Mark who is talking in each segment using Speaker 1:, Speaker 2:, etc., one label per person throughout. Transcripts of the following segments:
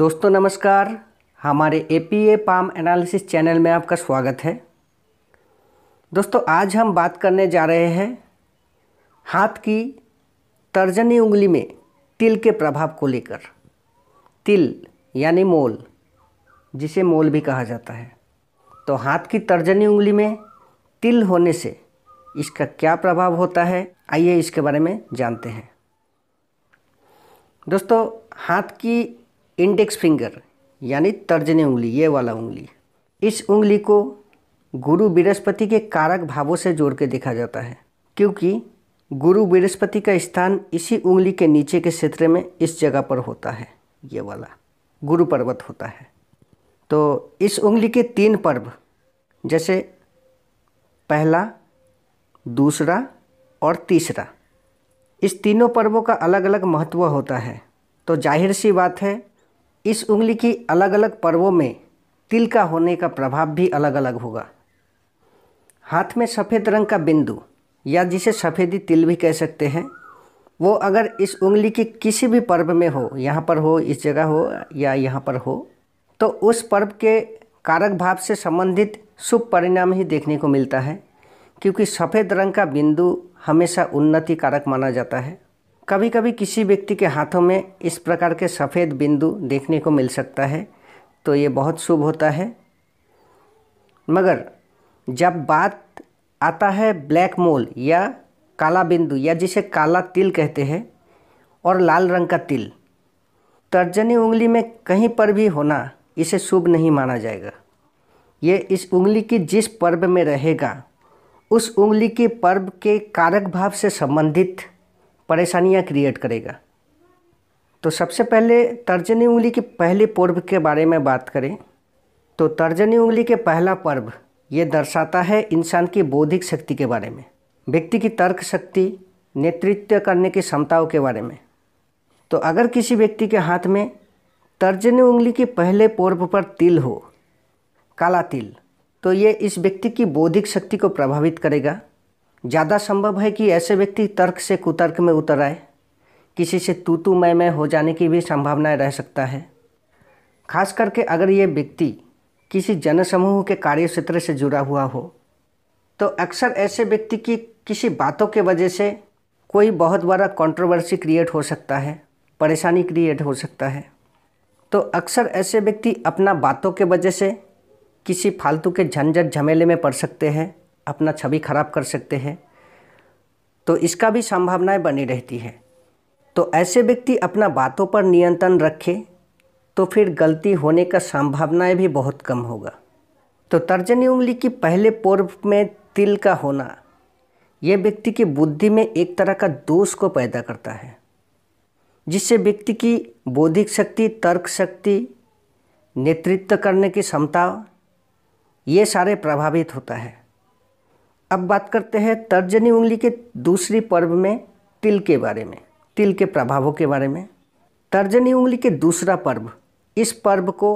Speaker 1: दोस्तों नमस्कार हमारे A P A palm analysis channel में आपका स्वागत है दोस्तों आज हम बात करने जा रहे हैं हाथ की तर्जनी उंगली में तिल के प्रभाव को लेकर तिल यानी मोल जिसे मोल भी कहा जाता है तो हाथ की तर्जनी उंगली में तिल होने से इसका क्या प्रभाव होता है आइए इसके बारे में जानते हैं दोस्तों हाथ की इंडेक्स फिंगर यानी तर्जनी उंगली ये वाला उंगली इस उंगली को गुरु बृहस्पति के कारक भावों से जोड़ के देखा जाता है क्योंकि गुरु बृहस्पति का स्थान इसी उंगली के नीचे के क्षेत्र में इस जगह पर होता है ये वाला गुरु पर्वत होता है तो इस उंगली के तीन पर्व जैसे पहला दूसरा और तीसरा इस तीनों पर्वों का अलग अलग महत्व होता है तो जाहिर सी बात है इस उंगली की अलग अलग पर्वों में तिल का होने का प्रभाव भी अलग अलग होगा हाथ में सफ़ेद रंग का बिंदु या जिसे सफ़ेदी तिल भी कह सकते हैं वो अगर इस उंगली के किसी भी पर्व में हो यहाँ पर हो इस जगह हो या यहाँ पर हो तो उस पर्व के कारक भाव से संबंधित शुभ परिणाम ही देखने को मिलता है क्योंकि सफ़ेद रंग का बिंदु हमेशा उन्नति कारक माना जाता है कभी कभी किसी व्यक्ति के हाथों में इस प्रकार के सफ़ेद बिंदु देखने को मिल सकता है तो ये बहुत शुभ होता है मगर जब बात आता है ब्लैक मोल या काला बिंदु या जिसे काला तिल कहते हैं और लाल रंग का तिल तर्जनी उंगली में कहीं पर भी होना इसे शुभ नहीं माना जाएगा ये इस उंगली की जिस पर्व में रहेगा उस उंगली के पर्व के कारक भाव से संबंधित परेशानियां क्रिएट करेगा तो सबसे पहले तर्जनी उंगली के पहले पर्व के बारे में बात करें तो तर्जनी उंगली के पहला पर्व ये दर्शाता है इंसान की बौद्धिक शक्ति के बारे में व्यक्ति की तर्क शक्ति नेतृत्व करने की क्षमताओं के बारे में तो अगर किसी व्यक्ति के हाथ में तर्जनी उंगली के पहले पर्व पर तिल हो काला तिल तो ये इस व्यक्ति की बौद्धिक शक्ति को प्रभावित करेगा ज़्यादा संभव है कि ऐसे व्यक्ति तर्क से कुतर्क में उतर आए किसी से तू तू मैं मैं हो जाने की भी संभावनाएँ रह सकता है खास करके अगर ये व्यक्ति किसी जनसमूह के कार्य क्षेत्र से जुड़ा हुआ हो तो अक्सर ऐसे व्यक्ति की किसी बातों के वजह से कोई बहुत बड़ा कंट्रोवर्सी क्रिएट हो सकता है परेशानी क्रिएट हो सकता है तो अक्सर ऐसे व्यक्ति अपना बातों के वजह से किसी फालतू के झंझट झमेले में पड़ सकते हैं अपना छवि खराब कर सकते हैं तो इसका भी संभावनाएं बनी रहती है तो ऐसे व्यक्ति अपना बातों पर नियंत्रण रखे तो फिर गलती होने का संभावनाएं भी बहुत कम होगा तो तर्जनी उंगली की पहले पूर्व में तिल का होना यह व्यक्ति की बुद्धि में एक तरह का दोष को पैदा करता है जिससे व्यक्ति की बौद्धिक शक्ति तर्क शक्ति नेतृत्व करने की क्षमता ये सारे प्रभावित होता है अब बात करते हैं तर्जनी उंगली के दूसरी पर्व में तिल के बारे में तिल के प्रभावों के बारे में तर्जनी उंगली के दूसरा पर्व इस पर्व को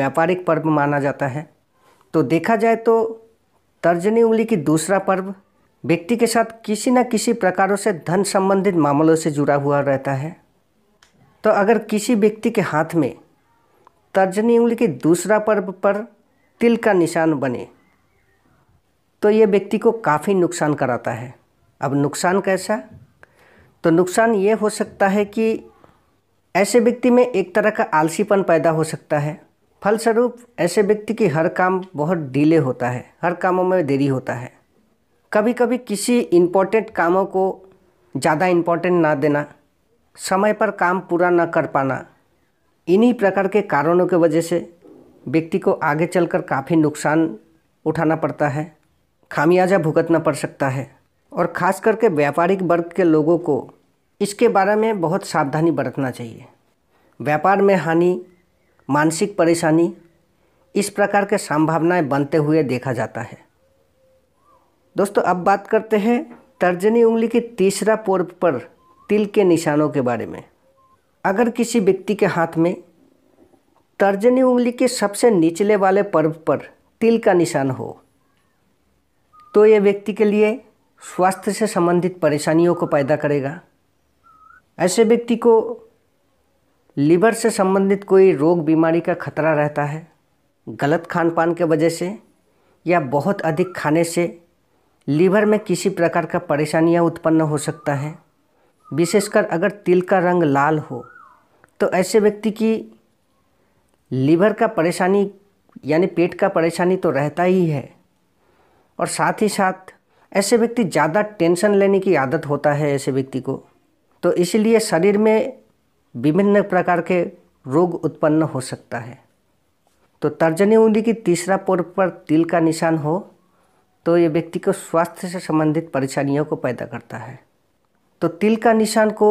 Speaker 1: व्यापारिक पर्व माना जाता है तो देखा जाए तो तर्जनी उंगली की दूसरा पर्व व्यक्ति के साथ किसी न किसी प्रकारों से धन संबंधित मामलों से जुड़ा हुआ रहता है तो अगर किसी व्यक्ति के हाथ में तर्जनी उंगली के दूसरा पर्व पर तिल का निशान बने तो ये व्यक्ति को काफ़ी नुकसान कराता है अब नुकसान कैसा तो नुकसान ये हो सकता है कि ऐसे व्यक्ति में एक तरह का आलसीपन पैदा हो सकता है फलस्वरूप ऐसे व्यक्ति की हर काम बहुत डिले होता है हर कामों में देरी होता है कभी कभी किसी इम्पोर्टेंट कामों को ज़्यादा इम्पोर्टेंट ना देना समय पर काम पूरा ना कर पाना इन्हीं प्रकार के कारणों की वजह से व्यक्ति को आगे चलकर काफ़ी नुकसान उठाना पड़ता है खामियाजा भुगतना पड़ सकता है और ख़ास करके व्यापारिक वर्ग के लोगों को इसके बारे में बहुत सावधानी बरतना चाहिए व्यापार में हानि मानसिक परेशानी इस प्रकार के संभावनाएं बनते हुए देखा जाता है दोस्तों अब बात करते हैं तर्जनी उंगली के तीसरा पोर्व पर तिल के निशानों के बारे में अगर किसी व्यक्ति के हाथ में तर्जनी उंगली के सबसे निचले वाले पर्व पर तिल का निशान हो तो ये व्यक्ति के लिए स्वास्थ्य से संबंधित परेशानियों को पैदा करेगा ऐसे व्यक्ति को लीवर से संबंधित कोई रोग बीमारी का खतरा रहता है गलत खान पान के वजह से या बहुत अधिक खाने से लीवर में किसी प्रकार का परेशानियाँ उत्पन्न हो सकता है विशेषकर अगर तिल का रंग लाल हो तो ऐसे व्यक्ति की लीवर का परेशानी यानी पेट का परेशानी तो रहता ही है और साथ ही साथ ऐसे व्यक्ति ज़्यादा टेंशन लेने की आदत होता है ऐसे व्यक्ति को तो इसलिए शरीर में विभिन्न प्रकार के रोग उत्पन्न हो सकता है तो तर्जनी उंगली की तीसरा पोर पर तिल का निशान हो तो ये व्यक्ति को स्वास्थ्य से संबंधित परेशानियों को पैदा करता है तो तिल का निशान को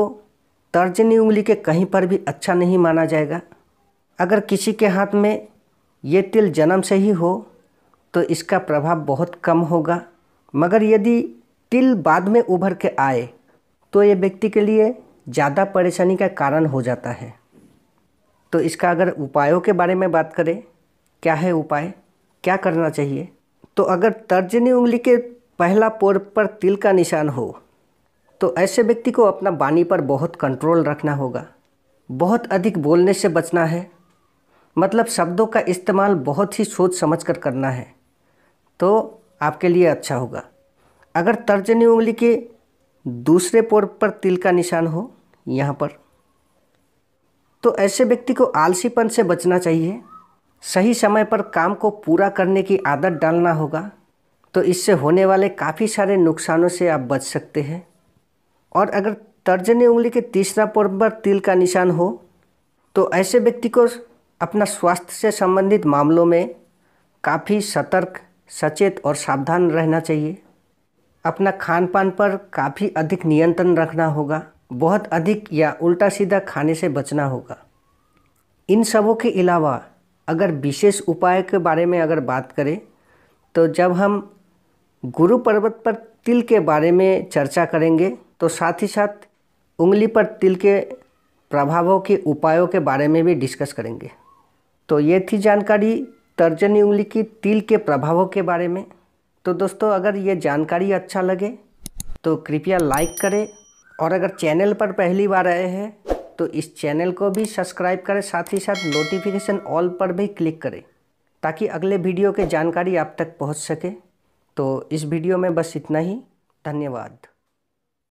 Speaker 1: तर्जनी उंगली के कहीं पर भी अच्छा नहीं माना जाएगा अगर किसी के हाथ में ये तिल जन्म से ही हो तो इसका प्रभाव बहुत कम होगा मगर यदि तिल बाद में उभर के आए तो ये व्यक्ति के लिए ज़्यादा परेशानी का कारण हो जाता है तो इसका अगर उपायों के बारे में बात करें क्या है उपाय क्या करना चाहिए तो अगर तर्जनी उंगली के पहला पोर पर तिल का निशान हो तो ऐसे व्यक्ति को अपना वाणी पर बहुत कंट्रोल रखना होगा बहुत अधिक बोलने से बचना है मतलब शब्दों का इस्तेमाल बहुत ही सोच समझ कर करना है तो आपके लिए अच्छा होगा अगर तर्जनी उंगली के दूसरे पोर पर तिल का निशान हो यहाँ पर तो ऐसे व्यक्ति को आलसीपन से बचना चाहिए सही समय पर काम को पूरा करने की आदत डालना होगा तो इससे होने वाले काफ़ी सारे नुकसानों से आप बच सकते हैं और अगर तर्जनी उंगली के तीसरा पोर पर तिल का निशान हो तो ऐसे व्यक्ति को अपना स्वास्थ्य से संबंधित मामलों में काफ़ी सतर्क सचेत और सावधान रहना चाहिए अपना खान पान पर काफ़ी अधिक नियंत्रण रखना होगा बहुत अधिक या उल्टा सीधा खाने से बचना होगा इन सबों के अलावा अगर विशेष उपाय के बारे में अगर बात करें तो जब हम गुरु पर्वत पर तिल के बारे में चर्चा करेंगे तो साथ ही साथ उंगली पर तिल के प्रभावों के उपायों के बारे में भी डिस्कस करेंगे तो ये थी जानकारी तर्जनी उंगली की तिल के प्रभावों के बारे में तो दोस्तों अगर ये जानकारी अच्छा लगे तो कृपया लाइक करें और अगर चैनल पर पहली बार आए हैं तो इस चैनल को भी सब्सक्राइब करें साथ ही साथ नोटिफिकेशन ऑल पर भी क्लिक करें ताकि अगले वीडियो के जानकारी आप तक पहुंच सके तो इस वीडियो में बस इतना ही धन्यवाद